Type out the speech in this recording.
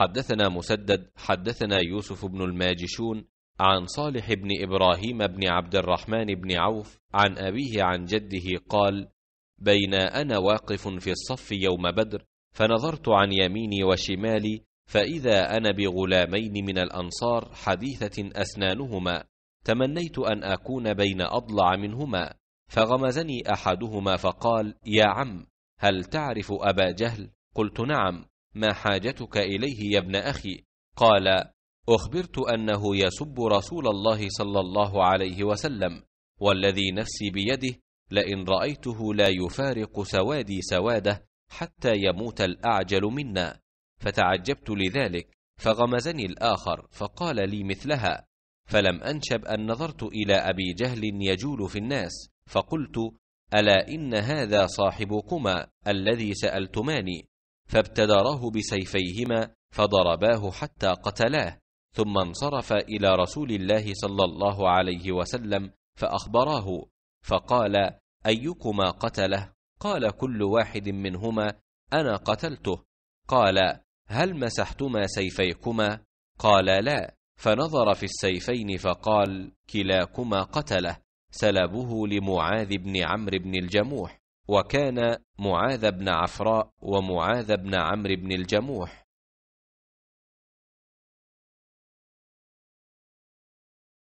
حدثنا مسدد حدثنا يوسف بن الماجشون عن صالح بن ابراهيم بن عبد الرحمن بن عوف عن ابيه عن جده قال بين انا واقف في الصف يوم بدر فنظرت عن يميني وشمالي فاذا انا بغلامين من الانصار حديثه اسنانهما تمنيت ان اكون بين اضلع منهما فغمزني احدهما فقال يا عم هل تعرف ابا جهل قلت نعم ما حاجتك اليه يا ابن اخي قال اخبرت انه يسب رسول الله صلى الله عليه وسلم والذي نفسي بيده لئن رايته لا يفارق سوادي سواده حتى يموت الاعجل منا فتعجبت لذلك فغمزني الاخر فقال لي مثلها فلم انشب ان نظرت الى ابي جهل يجول في الناس فقلت الا ان هذا صاحبكما الذي سالتماني فابتدراه بسيفيهما فضرباه حتى قتلاه ثم انصرف الى رسول الله صلى الله عليه وسلم فاخبراه فقال ايكما قتله قال كل واحد منهما انا قتلته قال هل مسحتما سيفيكما قال لا فنظر في السيفين فقال كلاكما قتله سلبه لمعاذ بن عمرو بن الجموح وكان معاذ بن عفراء ومعاذ بن عمرو بن الجموح